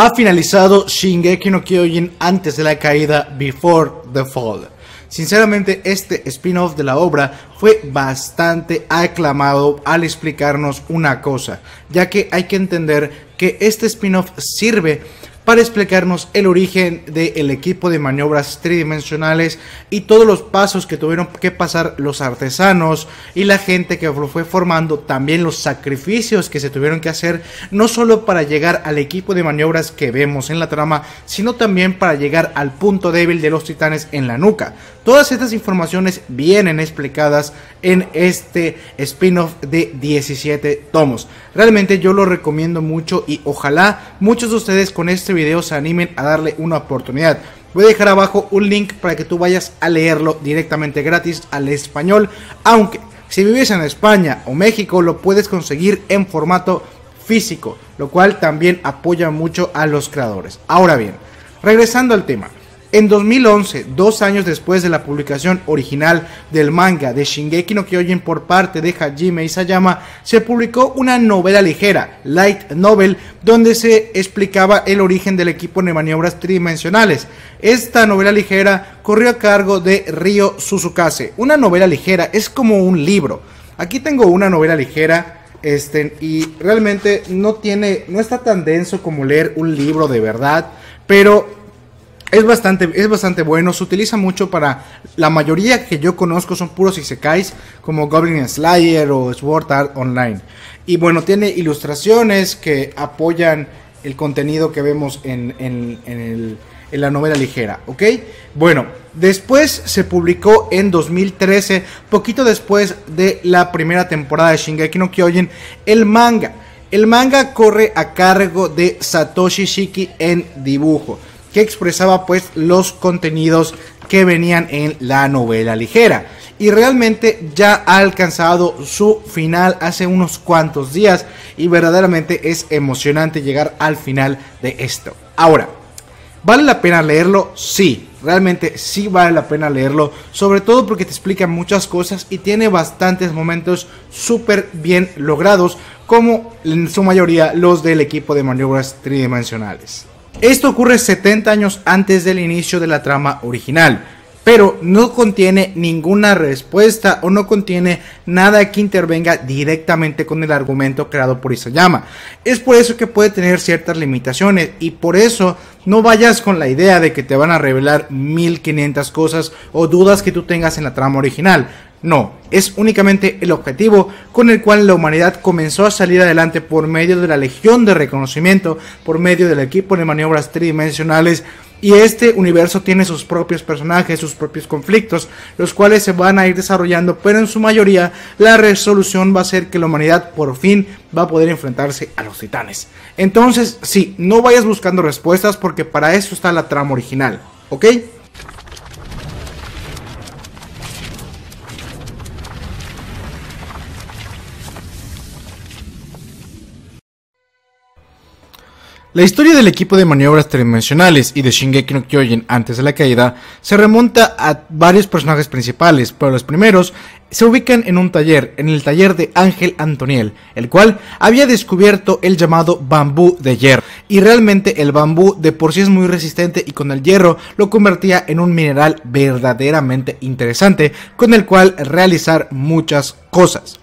ha finalizado Shingeki no Kyojin antes de la caída Before the Fall. Sinceramente, este spin-off de la obra fue bastante aclamado al explicarnos una cosa, ya que hay que entender que este spin-off sirve para explicarnos el origen del equipo de maniobras tridimensionales y todos los pasos que tuvieron que pasar los artesanos y la gente que fue formando, también los sacrificios que se tuvieron que hacer, no solo para llegar al equipo de maniobras que vemos en la trama, sino también para llegar al punto débil de los titanes en la nuca. Todas estas informaciones vienen explicadas en este spin-off de 17 tomos. Realmente yo lo recomiendo mucho y ojalá muchos de ustedes con este video vídeos, se animen a darle una oportunidad. Voy a dejar abajo un link para que tú vayas a leerlo directamente gratis al español, aunque si vives en España o México lo puedes conseguir en formato físico, lo cual también apoya mucho a los creadores. Ahora bien, regresando al tema, en 2011, dos años después de la publicación original del manga de Shingeki no Kyojin por parte de Hajime Isayama, se publicó una novela ligera, Light Novel, donde se explicaba el origen del equipo de maniobras tridimensionales. Esta novela ligera corrió a cargo de Ryo Suzukase. Una novela ligera es como un libro. Aquí tengo una novela ligera este, y realmente no tiene, no está tan denso como leer un libro de verdad, pero es bastante, es bastante bueno, se utiliza mucho para... La mayoría que yo conozco son puros isekais, como Goblin Slayer o Sword Art Online. Y bueno, tiene ilustraciones que apoyan el contenido que vemos en, en la novela ligera, ¿ok? Bueno, después se publicó en 2013, poquito después de la primera temporada de Shingeki no Kyojin, el manga. El manga corre a cargo de Satoshi Shiki en dibujo que expresaba pues los contenidos que venían en la novela ligera. Y realmente ya ha alcanzado su final hace unos cuantos días y verdaderamente es emocionante llegar al final de esto. Ahora, ¿vale la pena leerlo? Sí, realmente sí vale la pena leerlo, sobre todo porque te explica muchas cosas y tiene bastantes momentos súper bien logrados, como en su mayoría los del equipo de maniobras tridimensionales. Esto ocurre 70 años antes del inicio de la trama original, pero no contiene ninguna respuesta o no contiene nada que intervenga directamente con el argumento creado por Isayama. Es por eso que puede tener ciertas limitaciones y por eso no vayas con la idea de que te van a revelar 1500 cosas o dudas que tú tengas en la trama original. No, es únicamente el objetivo con el cual la humanidad comenzó a salir adelante por medio de la Legión de Reconocimiento, por medio del equipo de maniobras tridimensionales, y este universo tiene sus propios personajes, sus propios conflictos, los cuales se van a ir desarrollando, pero en su mayoría la resolución va a ser que la humanidad por fin va a poder enfrentarse a los titanes. Entonces, sí, no vayas buscando respuestas porque para eso está la trama original, ¿ok? La historia del equipo de maniobras tridimensionales y de Shingeki no Kyojin antes de la caída se remonta a varios personajes principales, pero los primeros se ubican en un taller, en el taller de Ángel Antoniel, el cual había descubierto el llamado bambú de hierro. Y realmente el bambú de por sí es muy resistente y con el hierro lo convertía en un mineral verdaderamente interesante con el cual realizar muchas cosas.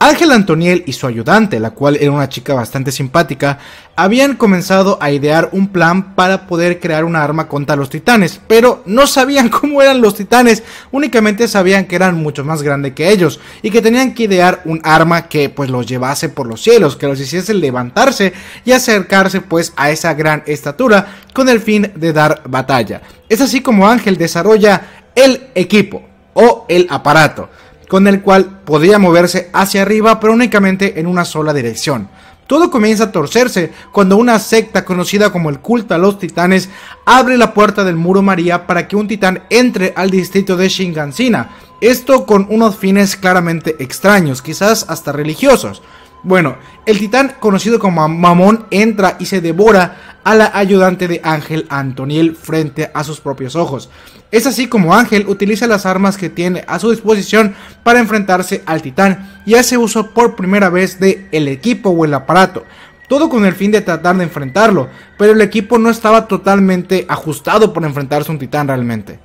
Ángel Antoniel y su ayudante, la cual era una chica bastante simpática, habían comenzado a idear un plan para poder crear una arma contra los titanes, pero no sabían cómo eran los titanes, únicamente sabían que eran mucho más grandes que ellos y que tenían que idear un arma que pues los llevase por los cielos, que los hiciese levantarse y acercarse pues a esa gran estatura con el fin de dar batalla. Es así como Ángel desarrolla el equipo o el aparato con el cual podía moverse hacia arriba pero únicamente en una sola dirección. Todo comienza a torcerse cuando una secta conocida como el culto a los titanes abre la puerta del muro María para que un titán entre al distrito de Shingansina, esto con unos fines claramente extraños, quizás hasta religiosos. Bueno, el titán conocido como Mamón entra y se devora a la ayudante de Ángel Antoniel frente a sus propios ojos. Es así como Ángel utiliza las armas que tiene a su disposición para enfrentarse al titán y hace uso por primera vez de el equipo o el aparato, todo con el fin de tratar de enfrentarlo, pero el equipo no estaba totalmente ajustado para enfrentarse a un titán realmente.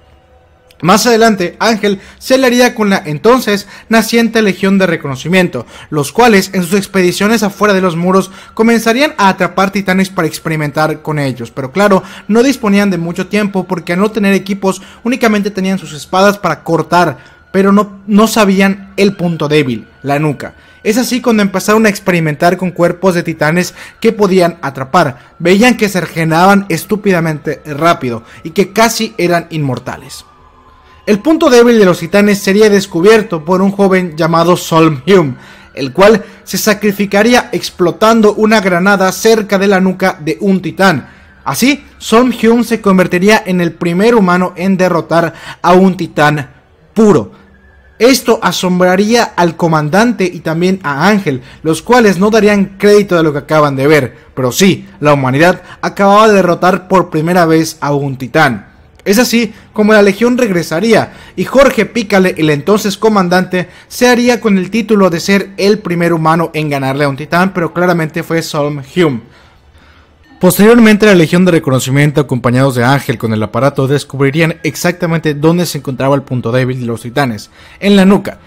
Más adelante, Ángel se aliaría con la entonces naciente Legión de Reconocimiento, los cuales en sus expediciones afuera de los muros comenzarían a atrapar titanes para experimentar con ellos, pero claro, no disponían de mucho tiempo porque al no tener equipos únicamente tenían sus espadas para cortar, pero no, no sabían el punto débil, la nuca. Es así cuando empezaron a experimentar con cuerpos de titanes que podían atrapar, veían que se regeneraban estúpidamente rápido y que casi eran inmortales. El punto débil de los titanes sería descubierto por un joven llamado Hume, el cual se sacrificaría explotando una granada cerca de la nuca de un titán. Así, Hume se convertiría en el primer humano en derrotar a un titán puro. Esto asombraría al comandante y también a Ángel, los cuales no darían crédito de lo que acaban de ver, pero sí, la humanidad acababa de derrotar por primera vez a un titán. Es así como la Legión regresaría y Jorge Pícale, el entonces comandante, se haría con el título de ser el primer humano en ganarle a un titán, pero claramente fue Solm Hume. Posteriormente la Legión de Reconocimiento, acompañados de Ángel con el aparato, descubrirían exactamente dónde se encontraba el punto débil de los titanes, en la nuca,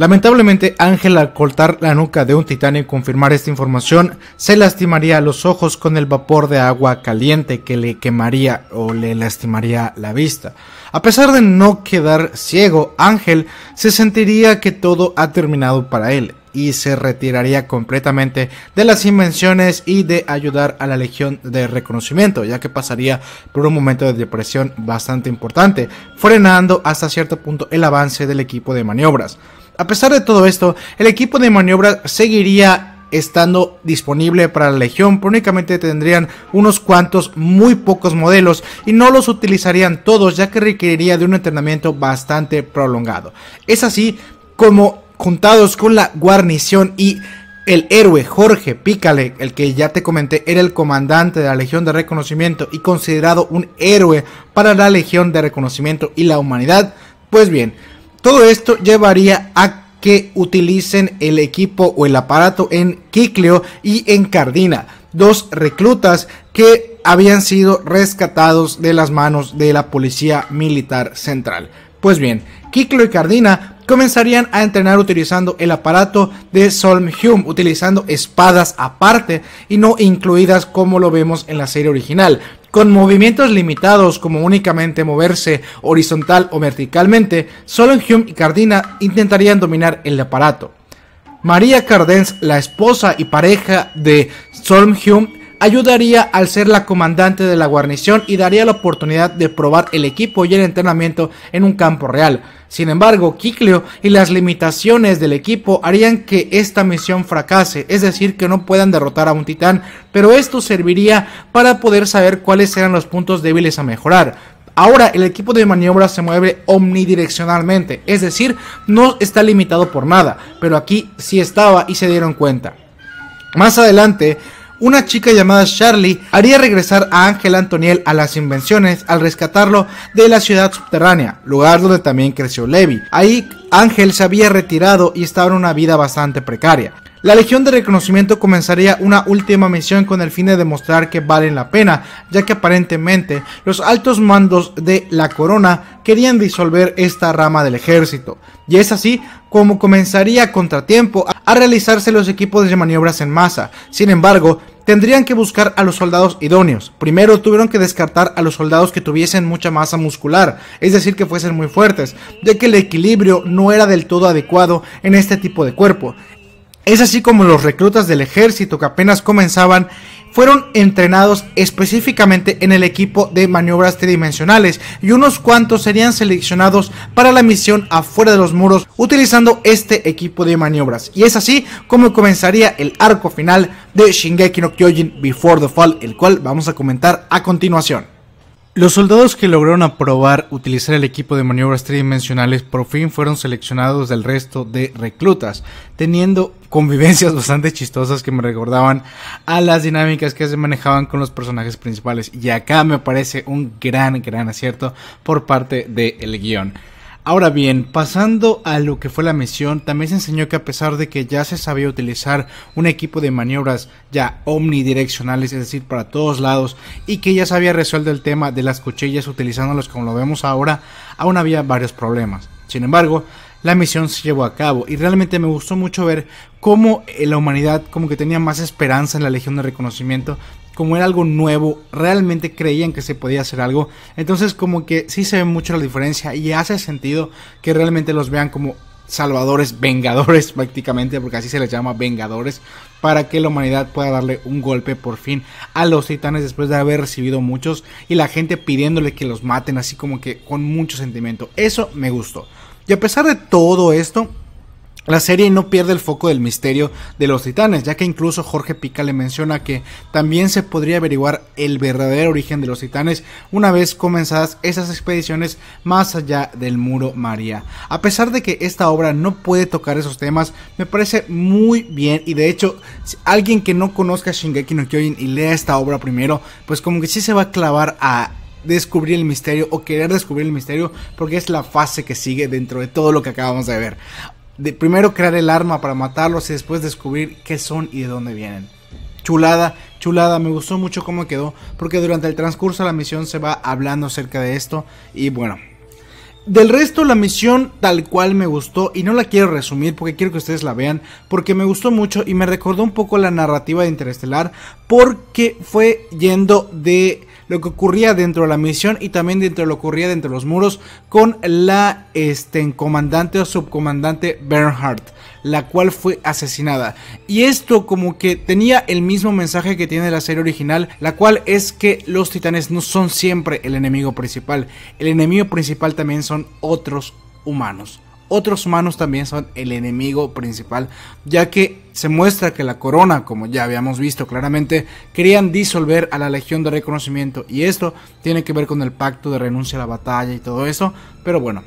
Lamentablemente, Ángel al cortar la nuca de un titán y confirmar esta información, se lastimaría los ojos con el vapor de agua caliente que le quemaría o le lastimaría la vista. A pesar de no quedar ciego, Ángel se sentiría que todo ha terminado para él y se retiraría completamente de las invenciones y de ayudar a la Legión de Reconocimiento, ya que pasaría por un momento de depresión bastante importante, frenando hasta cierto punto el avance del equipo de maniobras. A pesar de todo esto, el equipo de maniobra seguiría estando disponible para la Legión, pero únicamente tendrían unos cuantos muy pocos modelos y no los utilizarían todos ya que requeriría de un entrenamiento bastante prolongado. Es así como juntados con la guarnición y el héroe Jorge Pícale, el que ya te comenté, era el comandante de la Legión de Reconocimiento y considerado un héroe para la Legión de Reconocimiento y la humanidad. Pues bien, todo esto llevaría a que utilicen el equipo o el aparato en Kikleo y en Cardina, dos reclutas que habían sido rescatados de las manos de la Policía Militar Central. Pues bien, Kikleo y Cardina comenzarían a entrenar utilizando el aparato de Hume, utilizando espadas aparte y no incluidas como lo vemos en la serie original. Con movimientos limitados como únicamente moverse horizontal o verticalmente, Hume y Cardina intentarían dominar el aparato. María Cardens, la esposa y pareja de Hume, ayudaría al ser la comandante de la guarnición y daría la oportunidad de probar el equipo y el entrenamiento en un campo real. Sin embargo, Kikleo y las limitaciones del equipo harían que esta misión fracase, es decir, que no puedan derrotar a un titán, pero esto serviría para poder saber cuáles eran los puntos débiles a mejorar. Ahora el equipo de maniobra se mueve omnidireccionalmente, es decir, no está limitado por nada, pero aquí sí estaba y se dieron cuenta. Más adelante, una chica llamada Charlie haría regresar a Ángel Antoniel a las invenciones al rescatarlo de la ciudad subterránea, lugar donde también creció Levi. Ahí Ángel se había retirado y estaba en una vida bastante precaria. La Legión de Reconocimiento comenzaría una última misión con el fin de demostrar que valen la pena, ya que aparentemente los altos mandos de la corona querían disolver esta rama del ejército. Y es así como comenzaría a contratiempo a realizarse los equipos de maniobras en masa. Sin embargo, tendrían que buscar a los soldados idóneos. Primero tuvieron que descartar a los soldados que tuviesen mucha masa muscular, es decir, que fuesen muy fuertes, ya que el equilibrio no era del todo adecuado en este tipo de cuerpo. Es así como los reclutas del ejército que apenas comenzaban fueron entrenados específicamente en el equipo de maniobras tridimensionales y unos cuantos serían seleccionados para la misión afuera de los muros utilizando este equipo de maniobras. Y es así como comenzaría el arco final de Shingeki no Kyojin Before the Fall, el cual vamos a comentar a continuación. Los soldados que lograron aprobar utilizar el equipo de maniobras tridimensionales por fin fueron seleccionados del resto de reclutas, teniendo convivencias bastante chistosas que me recordaban a las dinámicas que se manejaban con los personajes principales. Y acá me parece un gran, gran acierto por parte del el guión. Ahora bien, pasando a lo que fue la misión, también se enseñó que a pesar de que ya se sabía utilizar un equipo de maniobras ya omnidireccionales, es decir, para todos lados, y que ya se había resuelto el tema de las cuchillas utilizándolas como lo vemos ahora, aún había varios problemas. Sin embargo, la misión se llevó a cabo y realmente me gustó mucho ver cómo eh, la humanidad como que tenía más esperanza en la Legión de Reconocimiento como era algo nuevo, realmente creían que se podía hacer algo. Entonces como que sí se ve mucho la diferencia y hace sentido que realmente los vean como salvadores, vengadores prácticamente, porque así se les llama vengadores, para que la humanidad pueda darle un golpe por fin a los titanes después de haber recibido muchos y la gente pidiéndole que los maten así como que con mucho sentimiento. Eso me gustó. Y a pesar de todo esto, la serie no pierde el foco del misterio de los titanes, ya que incluso Jorge Pica le menciona que también se podría averiguar el verdadero origen de los titanes una vez comenzadas esas expediciones más allá del muro María. A pesar de que esta obra no puede tocar esos temas, me parece muy bien y de hecho, alguien que no conozca Shingeki no Kyojin y lea esta obra primero, pues como que sí se va a clavar a descubrir el misterio o querer descubrir el misterio porque es la fase que sigue dentro de todo lo que acabamos de ver primero crear el arma para matarlos y después descubrir qué son y de dónde vienen. Chulada, chulada, me gustó mucho cómo quedó, porque durante el transcurso de la misión se va hablando acerca de esto y bueno. Del resto la misión tal cual me gustó y no la quiero resumir porque quiero que ustedes la vean porque me gustó mucho y me recordó un poco la narrativa de Interestelar porque fue yendo de lo que ocurría dentro de la misión y también dentro de lo que ocurría dentro de los muros con la este, comandante o subcomandante Bernhardt la cual fue asesinada. Y esto como que tenía el mismo mensaje que tiene la serie original, la cual es que los titanes no son siempre el enemigo principal, el enemigo principal también son otros humanos otros humanos también son el enemigo principal, ya que se muestra que la corona, como ya habíamos visto claramente, querían disolver a la Legión de Reconocimiento y esto tiene que ver con el pacto de renuncia a la batalla y todo eso, pero bueno,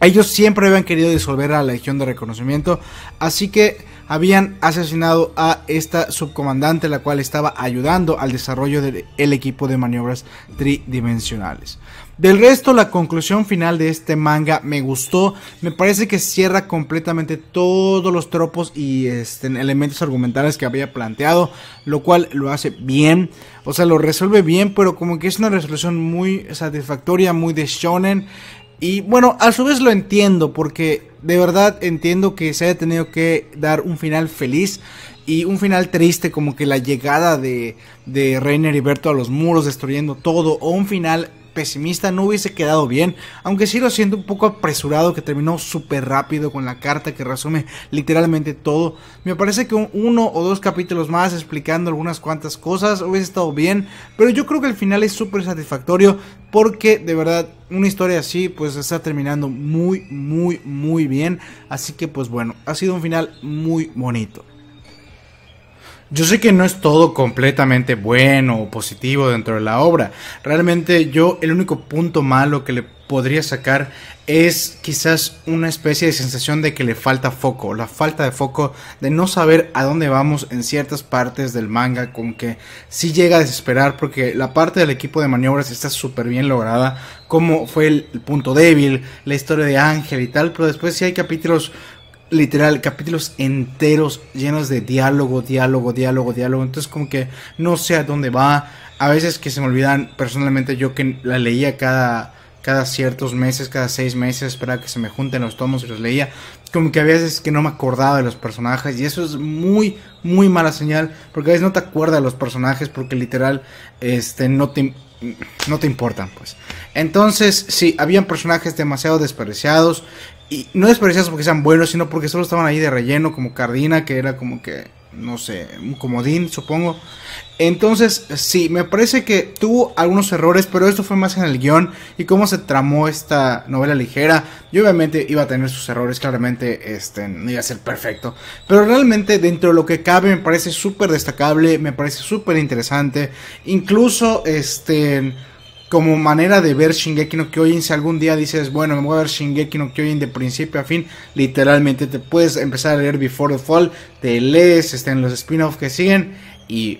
ellos siempre habían querido disolver a la Legión de Reconocimiento, así que habían asesinado a esta subcomandante, la cual estaba ayudando al desarrollo del equipo de maniobras tridimensionales. Del resto, la conclusión final de este manga me gustó. Me parece que cierra completamente todos los tropos y este, elementos argumentales que había planteado, lo cual lo hace bien. O sea, lo resuelve bien, pero como que es una resolución muy satisfactoria, muy de shonen. Y bueno, a su vez lo entiendo, porque de verdad entiendo que se haya tenido que dar un final feliz y un final triste como que la llegada de, de Reiner y Berto a los muros destruyendo todo o un final pesimista, no hubiese quedado bien, aunque sí lo siento un poco apresurado que terminó súper rápido con la carta que resume literalmente todo. Me parece que uno o dos capítulos más explicando algunas cuantas cosas hubiese estado bien, pero yo creo que el final es súper satisfactorio porque de verdad una historia así pues está terminando muy muy muy bien, así que pues bueno, ha sido un final muy bonito. Yo sé que no es todo completamente bueno o positivo dentro de la obra. Realmente yo el único punto malo que le podría sacar es quizás una especie de sensación de que le falta foco, la falta de foco de no saber a dónde vamos en ciertas partes del manga, con que sí llega a desesperar porque la parte del equipo de maniobras está súper bien lograda, como fue el punto débil, la historia de Ángel y tal, pero después sí hay capítulos literal capítulos enteros llenos de diálogo, diálogo, diálogo, diálogo. Entonces como que no sé a dónde va. A veces que se me olvidan, personalmente yo que la leía cada cada ciertos meses, cada seis meses, esperaba que se me junten los tomos y los leía. Como que a veces que no me acordaba de los personajes y eso es muy, muy mala señal porque a veces no te acuerdas de los personajes porque literal este, no, te, no te importan pues. Entonces, sí, habían personajes demasiado despreciados y no despreciados porque sean buenos, sino porque solo estaban ahí de relleno, como Cardina, que era como que, no sé, un comodín, supongo. Entonces, sí, me parece que tuvo algunos errores, pero esto fue más en el guión y cómo se tramó esta novela ligera. Y obviamente iba a tener sus errores, claramente este, no iba a ser perfecto. Pero realmente, dentro de lo que cabe, me parece súper destacable, me parece súper interesante. Incluso, este como manera de ver Shingeki no Kyojin. Si algún día dices, bueno, me voy a ver Shingeki no Kyojin de principio a fin, literalmente te puedes empezar a leer Before the Fall, te lees, estén los spin offs que siguen y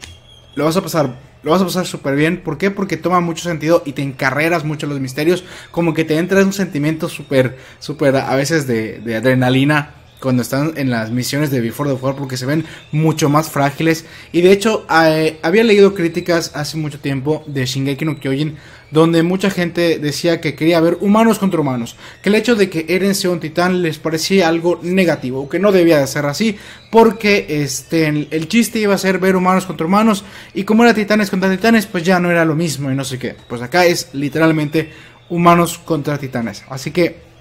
lo vas a pasar. Lo vas a pasar súper bien. ¿Por qué? Porque toma mucho sentido y te encarreras mucho los misterios. Como que te entra un sentimiento súper, súper a veces de, de adrenalina cuando están en las misiones de Before the War porque se ven mucho más frágiles. Y de hecho, eh, había leído críticas hace mucho tiempo de Shingeki no Kyojin donde mucha gente decía que quería ver humanos contra humanos, que el hecho de que Eren sea un titán les parecía algo negativo, que no debía de ser así, porque este, el chiste iba a ser ver humanos contra humanos, y como era titanes contra titanes, pues ya no era lo mismo y no sé qué. Pues acá es literalmente humanos contra titanes. Así que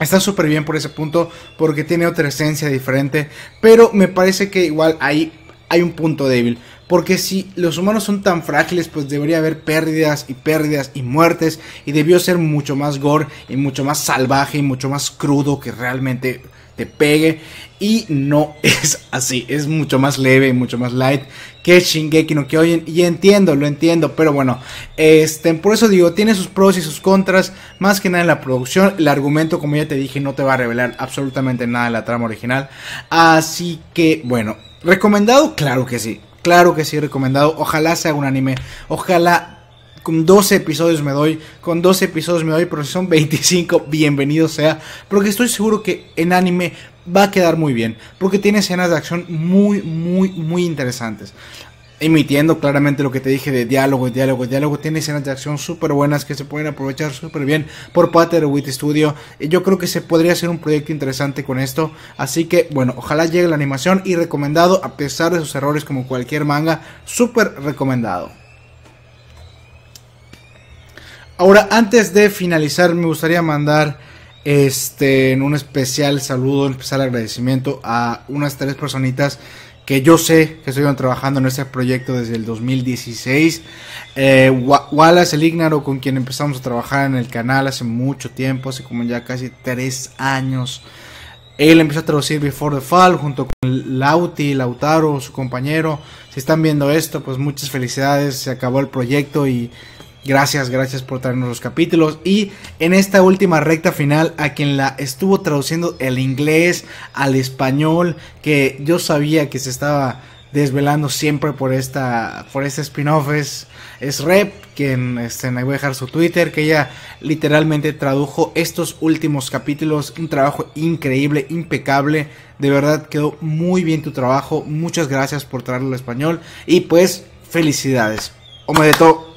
Está súper bien por ese punto porque tiene otra esencia diferente, pero me parece que igual ahí hay un punto débil. Porque si los humanos son tan frágiles, pues debería haber pérdidas y pérdidas y muertes. Y debió ser mucho más gore y mucho más salvaje y mucho más crudo que realmente te pegue. Y no es así, es mucho más leve y mucho más light que chingue, que no oyen... Y entiendo, lo entiendo, pero bueno, este, por eso digo, tiene sus pros y sus contras, más que nada en la producción. El argumento, como ya te dije, no te va a revelar absolutamente nada de la trama original. Así que, bueno, ¿recomendado? Claro que sí. Claro que sí, recomendado. Ojalá sea un anime. Ojalá con 12 episodios me doy, con 12 episodios me doy, pero son 25, bienvenido sea, porque estoy seguro que en anime va a quedar muy bien, porque tiene escenas de acción muy, muy, muy interesantes. Emitiendo claramente lo que te dije de diálogo, diálogo, diálogo, tiene escenas de acción súper buenas que se pueden aprovechar súper bien por parte de Wit Studio. Yo creo que se podría hacer un proyecto interesante con esto. Así que, bueno, ojalá llegue la animación y recomendado, a pesar de sus errores como cualquier manga, súper recomendado. Ahora, antes de finalizar, me gustaría mandar este, en un especial saludo, un especial agradecimiento a unas tres personitas que yo sé que estuvieron trabajando en este proyecto desde el 2016. Eh, Wallace el Ignaro, con quien empezamos a trabajar en el canal hace mucho tiempo, hace como ya casi tres años. Él empezó a traducir Before the Fall junto con Lauti, Lautaro, su compañero. Si están viendo esto, pues muchas felicidades. Se acabó el proyecto y Gracias, gracias por traernos los capítulos. Y en esta última recta final, a quien la estuvo traduciendo el inglés al español, que yo sabía que se estaba desvelando siempre por esta por este spin-off es, Rep, quien este, me voy a dejar su Twitter, que ella literalmente tradujo estos últimos capítulos, un trabajo increíble, impecable, de verdad quedó muy bien tu trabajo, muchas gracias por traerlo al español y pues felicidades. todo.